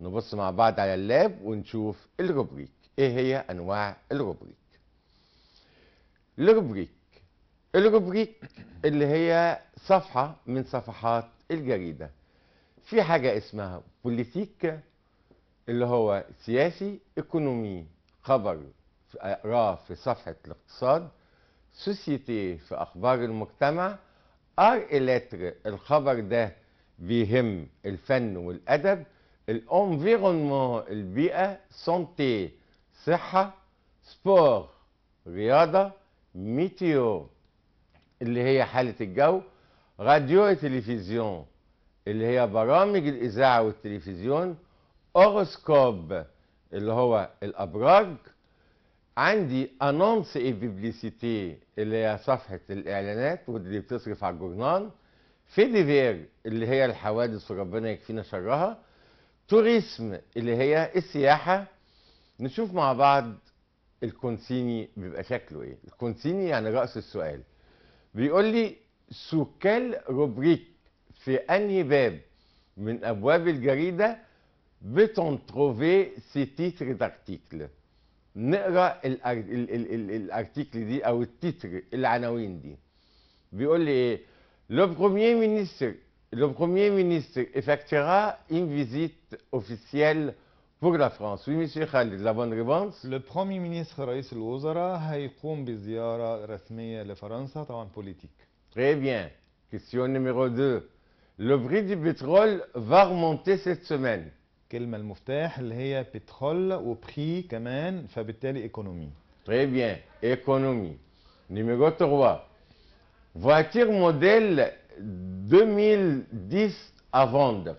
نبص مع بعض على اللاب ونشوف الروبريك إيه هي أنواع الروبريك الروبريك الروبريك اللي هي صفحة من صفحات الجريدة في حاجة اسمها بوليتيك اللي هو سياسي ايكونومي خبر اقراه في صفحة الاقتصاد سوسيتي في اخبار المجتمع ار الاتر الخبر ده بيهم الفن والادب الانفيرونمون البيئة سونتي صحة سبور رياضة ميتيو اللي هي حالة الجو راديو تلفزيون اللي هي برامج الإذاعة والتلفزيون أوروسكوب اللي هو الأبراج عندي أنونس إي بيبليسيتي اللي هي صفحة الإعلانات واللي بتصرف على الجورنان فيديفير اللي هي الحوادث وربنا يكفينا شرها توريسم اللي هي السياحة نشوف مع بعض الكونسيني بيبقى شكله ايه الكونسيني يعني رأس السؤال بيقول لي سكال روبريك في انهي باب من ابواب الجريده بتون تروفي سي تيتر دارتيكل نقرا الارتيكل دي او التتر العناوين دي بيقول لي ايه لو بروميير مينيستر لو بروميير مينيستر افكتيرا ان فيزيت اوفيسيال pour la France. Oui, Monsieur Khalid, la bonne réponse Le Premier ministre, رئيس الوزراء, هيقوم بزيارة رسمية لفرنسا, en politique. Très bien. Question numéro 2. Le prix du pétrole va remonter cette semaine. كلمة المفتاح اللي هي pétrole وبري كمان فبالتالي économie. Très bien. Économie. Numéro 3. Voiture modèle 2010 à vendre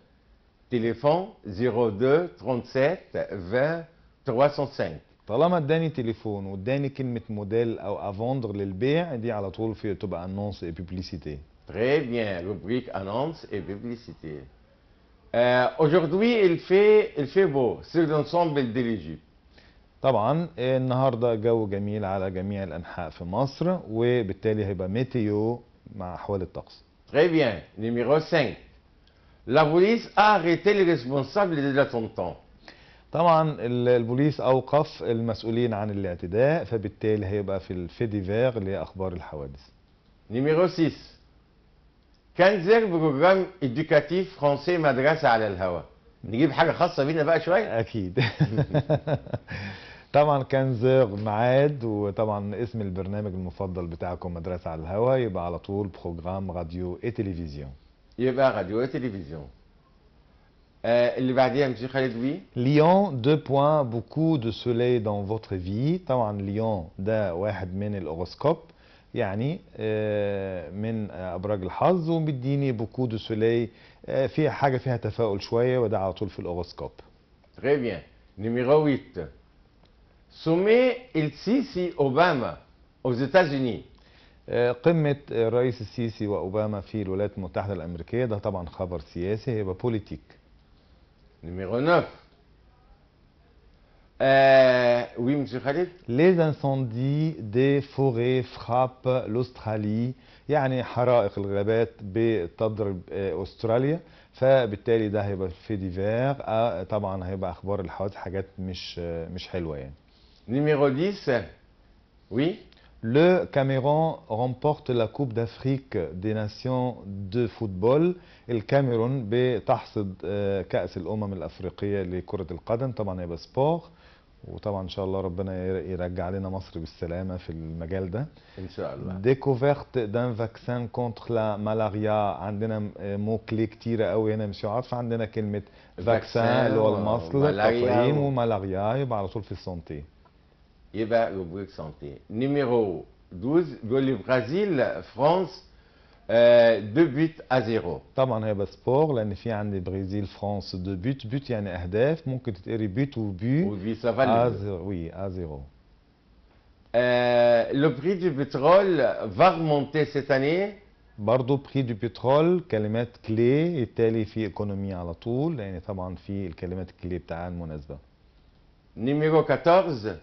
téléphone 02 37 20 305 طالما اداني تليفون واداني كلمه موديل او افوندر للبيع دي على طول في تبقى انونس اي بوبليسيتي Très bien, rubrique annonce et publicité. Euh, Aujourd'hui, il fait, il fait beau sur طبعا النهارده جو جميل على جميع الانحاء في مصر وبالتالي هيبقى ميتيو مع احوال الطقس. Très bien, numéro 5. لا بوليس اريتي لي ريسبونسابل دي طبعا البوليس اوقف المسؤولين عن الاعتداء فبالتالي هيبقى في الفي ديفير اللي اخبار الحوادث نيميرو 6 كنزر بروجرام ادوكاتيف فرونسي مدرسه على الهواء نجيب حاجه خاصه بينا بقى شويه اكيد طبعا كان زيغ ميعاد وطبعا اسم البرنامج المفضل بتاعكم مدرسه على الهوا يبقى على طول بروجرام راديو اي تلفزيون des Radio et Télévision. Euh, Lyon, deux points, beaucoup de soleil dans votre vie. طبعا ليون ده واحد من يعني من ابراج الحظ وبيديني بوكو دو سولي فيها حاجه فيها تفاؤل شويه وده على طول في Très bien. Numéro 8. Sommet Obama aux États-Unis. قمة الرئيس السيسي وأوباما في الولايات المتحدة الأمريكية ده طبعا خبر سياسي هيبقى بوليتيك نميرو 9 آه وي مسيو خالد Les incendies دي فوغي frappent l'Australie يعني حرائق الغابات بتضرب آه، استراليا فبالتالي ده هيبقى في ديفير آه، طبعا هيبقى اخبار الحوادث حاجات مش آه، مش حلوه يعني. نميرو 10 وي oui. Le Cameroun remporte la Coupe d'Afrique des Nations de football الكاميرون بتحصد كأس الأمم الأفريقية لكرة القدم طبعا هي سبور وطبعا ان شاء الله ربنا يرجع لنا مصر بالسلامه في المجال ده ان شاء الله ديكوفيرت دان فاكسان كونتر لا مالاريا عندنا مو كلي كتيره قوي هنا مش عارف عندنا كلمه فاكسان اللي هو المصل تطعيم ومالاريا يبقى على طول في السونتي et bien, rubrique santé. Numéro 12, قول brésil France 2 buts à 0 طبعا هيبقى سبور لان في عندي برازيل فرانس 2 بوت بوت يعني اهداف ممكن تتقري بوت وبي وي à 0 le prix du pétrole va remonter cette année برضه prix du pétrole كلمات كلي بالتالي في ايكونومي على طول لان طبعا في الكلمات كلي بتاع المناسبه نيميرو 14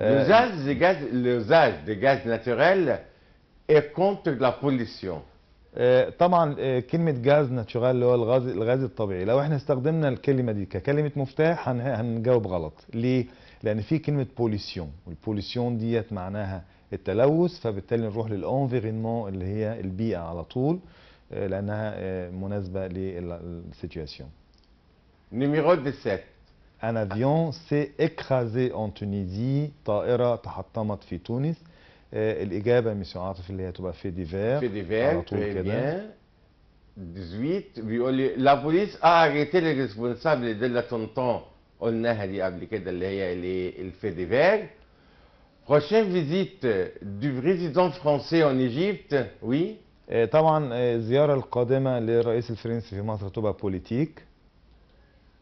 Euh, l'usage du gaz, l'usage du gaz naturel est contre la pollution. Euh, طبعا آه، كلمة غاز ناتشورال اللي هو الغاز الغاز الطبيعي لو احنا استخدمنا الكلمة دي ككلمة مفتاح هنجاوب غلط ليه؟ لأن في كلمة بوليسيون والبوليسيون ديت معناها التلوث فبالتالي نروح للانفيرينمون اللي هي البيئة على طول آه، لأنها آه، مناسبة للسيتواسيون. نيميرو 17 ان افيون سي اكرازي اون تونيزي طائرة تحطمت في تونس. الإجابة ميسيو عاطف اللي هي تبقى في ديفير. في ديفير. على طول كده. 18 بيقول لي لا بوليس اريتي لي ريسبونسابل لا تونتون قلناها دي قبل كده اللي هي ديفير بروشين فيزيت دو بريزيدون فرونسي ان ايجيبت وي طبعا الزياره القادمه للرئيس الفرنسي في مصر تبقى بوليتيك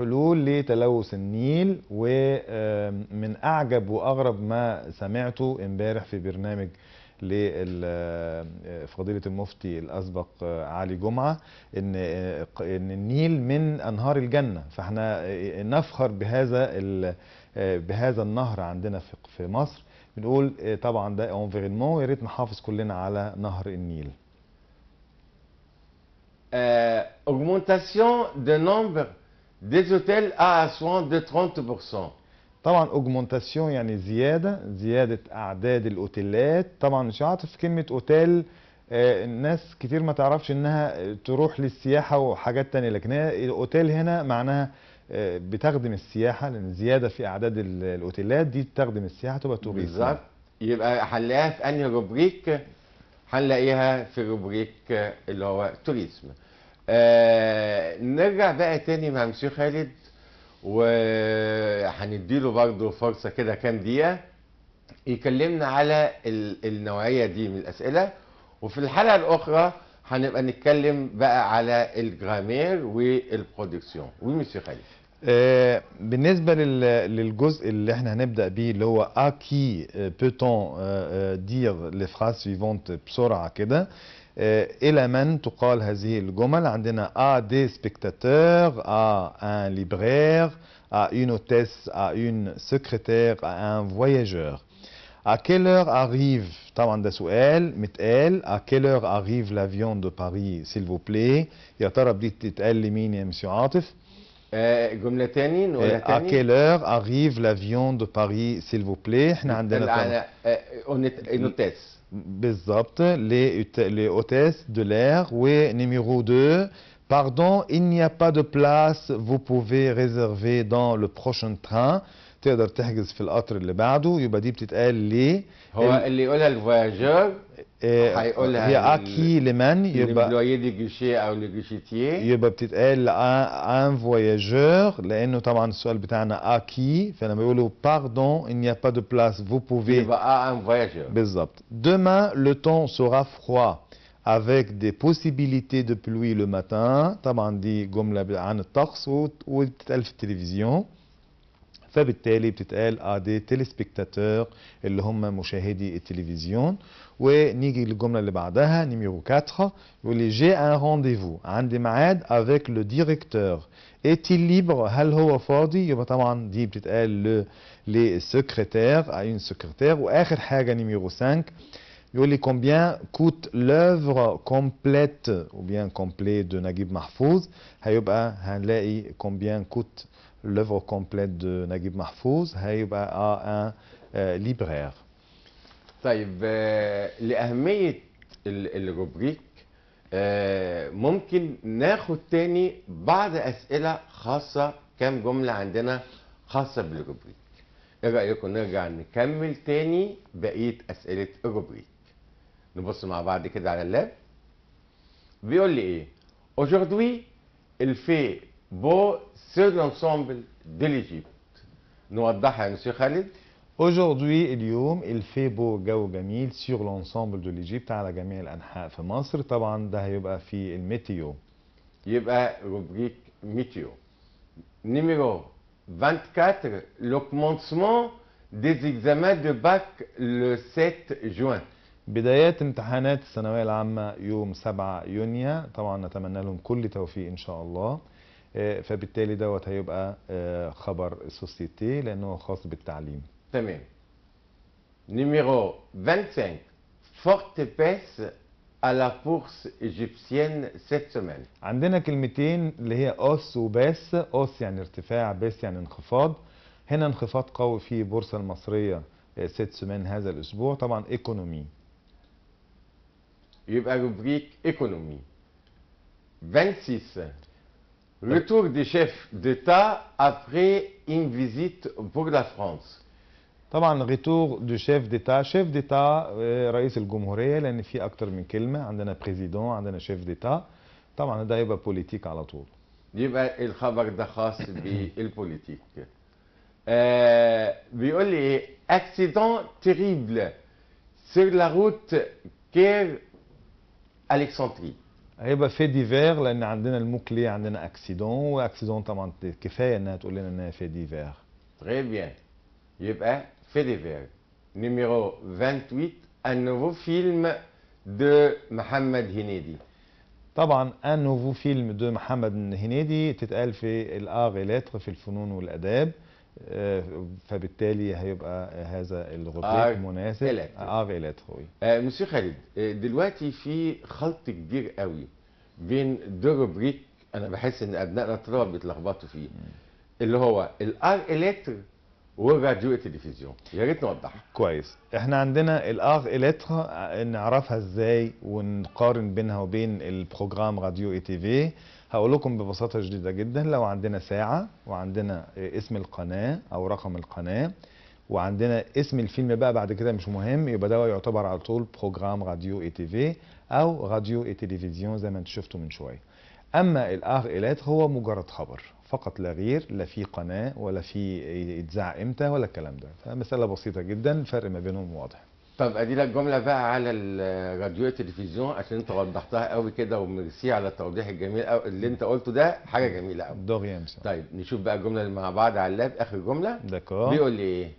حلول لتلوث النيل ومن أعجب وأغرب ما سمعته امبارح في برنامج لفضيلة المفتي الأسبق آه، علي جمعة إن, آه، إن النيل من أنهار الجنة فإحنا آه، نفخر بهذا بهذا النهر عندنا في مصر بنقول طبعا ده انفيرمون يا ريت نحافظ كلنا على نهر النيل. Euh, augmentation de nombre des hôtels à Assouan de 30% طبعا اوجمونتاسيون يعني زياده زياده اعداد الاوتيلات طبعا مش عاطف كلمه اوتيل آه، الناس كتير ما تعرفش انها تروح للسياحه وحاجات تانية لكن الاوتيل هنا معناها آه، بتخدم السياحه لان زياده في اعداد الاوتيلات دي بتخدم السياحه تبقى توريزم يعني. بالظبط يبقى هنلاقيها في انهي روبريك هنلاقيها في روبريك آه، اللي هو توريزم آه، نرجع بقى تاني مع مسيو خالد وهنديله برضه فرصه كده كام دقيقه يكلمنا على النوعيه دي من الاسئله وفي الحلقه الاخرى هنبقى نتكلم بقى على الجرامير والبرودكسيون ومسيو خالد آه، بالنسبة للجزء اللي احنا هنبدأ بيه اللي هو اكي بوتون دير لي فراس سيفونت بسرعة كده الى من تقال هذه الجمل عندنا à des spectateurs à un libraire à une hôtesse à une secrétaire à un voyageur à quelle heure arrive طبعا ده سؤال متقال à quelle heure arrive l'avion de Paris s'il vous plaît يا ترى دي تتقال لمين يا مسيو عاطف جمله تاني نقولها تاني à quelle heure arrive l'avion de Paris s'il vous plaît احنا عندنا اون نوتاس بالضبط les hôtesses de l'air oui numéro 2 pardon il n'y a pas de place vous pouvez réserver dans le prochain train تقدر تحجز في القطر اللي بعده يبقى دي بتتقال ليه هو اللي يقولها الفواياجور هيقول هي اكي لمن mains يبقى du guichet او لجيشيتيه يبقى بتتقال ان voyageur لانه طبعا السؤال بتاعنا اكي فلما يقولوا باردون ان يا با دو de فو بوفي pouvez يبقى ان فواياجور بالظبط demain le temps sera froid avec des possibilités de pluie le matin طبعا دي جمله عن الطقس وبتتقال في التلفزيون فبالتالي بتتقال ادي دي تيليسبيكتاتور اللي هم مشاهدي التلفزيون ونيجي للجمله اللي بعدها نيميرو 4 يقول لي جي ان رونديفو عندي ميعاد افيك لو ديريكتور ايتي ليبر هل هو فاضي يبقى طبعا دي بتتقال للسكرتير اون سكرتير واخر حاجه نيميرو 5 يقول لي كومبيان كوت لوفر كومبليت او بيان complet دو نجيب محفوظ هيبقى هنلاقي كومبيان كوت l'œuvre complète de نجيب à un euh, libraire. طيب آه، لأهمية الروبريك آه، ممكن ناخد تاني بعض أسئلة خاصة كام جملة عندنا خاصة بالروبريك ايه رأيكم نرجع نكمل تاني بقية أسئلة الروبريك نبص مع بعض كده على اللاب بيقول لي ايه aujourd'hui il fait بو لونسومبل دي ليجيبت نوضحها مسيو خالد Aujourd'hui, اليوم, il fait beau gau gamil sur l'ensemble de l'Égypte à la على جميع الأنحاء في مصر. طبعا ده هيبقى في الميتيو. يبقى روبريك ميتيو. نيميرو 24, le commencement des examens de bac le 7 juin. بداية امتحانات الثانوية العامة يوم 7 يونيو. طبعا نتمنى لهم كل توفيق إن شاء الله. آه، فبالتالي دوت هيبقى آه، خبر سوسيتي لانه خاص بالتعليم تمام نيميرو 25 فورت بيس على بورس bourse égyptienne cette عندنا كلمتين اللي هي اوس وباس، اوس يعني ارتفاع، باس يعني انخفاض. هنا انخفاض قوي في البورصه المصريه ست آه، سمان هذا الاسبوع، طبعا ايكونومي. يبقى روبريك ايكونومي. 26 Retour du chef d'État après une visite pour la France. طبعا ريتور دو شيف ديتا شيف ديتا رئيس الجمهوريه لان في اكتر من كلمه عندنا بريزيدون عندنا شيف ديتا طبعا ده يبقى بوليتيك على طول يبقى الخبر ده خاص بالبوليتيك آه بيقول لي اكسيدون تيريبل سير لا روت كير الكسندريه هيبقى في ديفير لان عندنا الموكلي عندنا اكسيدون واكسيدون طبعا كفايه انها تقول لنا انها في ديفير تري بيان يبقى في ديفير نيميرو 28 ان نوفو فيلم دو محمد هنيدي طبعا ان نوفو فيلم دو محمد هنيدي تتقال في الاغ لاتر في الفنون والاداب فبالتالي هيبقى هذا الغطاء آه، مناسب ار الاترو آه, آه،, آه، مسيو خالد دلوقتي في خلط كبير قوي بين بريك انا بحس ان ابنائنا الطلبه بيتلخبطوا فيه اللي هو الار الكتر والراديو التلفزيون يا ريت نوضح كويس احنا عندنا الار الكتر نعرفها ازاي ونقارن بينها وبين البروجرام راديو اي تي في هقول لكم ببساطه شديده جدا لو عندنا ساعه وعندنا اسم القناه او رقم القناه وعندنا اسم الفيلم بقى بعد كده مش مهم يبقى ده يعتبر على طول بروجرام راديو اي تي في او راديو اي تلفزيون زي ما انتم شفتوا من شويه اما الاغ ايلات هو مجرد خبر فقط لا غير لا في قناه ولا في يتذاع امتى ولا الكلام ده فمساله بسيطه جدا الفرق ما بينهم واضح طب ادي لك جمله بقى على الراديو التلفزيون عشان انت وضحتها قوي كده وميرسي على التوضيح الجميل قوي اللي انت قلته ده حاجه جميله قوي دغيا طيب نشوف بقى الجمله اللي مع بعض على اللاب اخر جمله داكور بيقول لي ايه,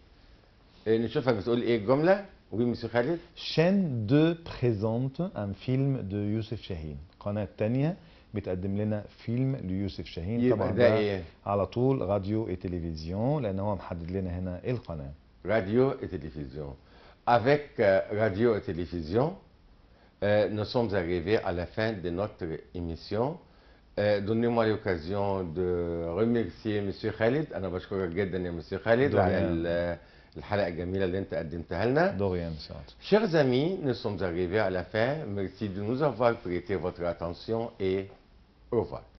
إيه، نشوفها بتقول ايه الجمله وي مسيو خالد شان دو بريزونت ان فيلم دو يوسف شاهين قناة الثانيه بتقدم لنا فيلم ليوسف شاهين طبعا ده إيه؟ على طول راديو تلفزيون لان هو محدد لنا هنا القناه راديو تلفزيون Avec euh, radio et télévision, euh, nous sommes arrivés à la fin de notre émission. Euh, donnez-moi l'occasion de remercier M. Khalid. Je vous remercie M. Khalid, Chers amis, nous sommes arrivés à la fin. Merci de nous avoir prêté votre attention et au revoir.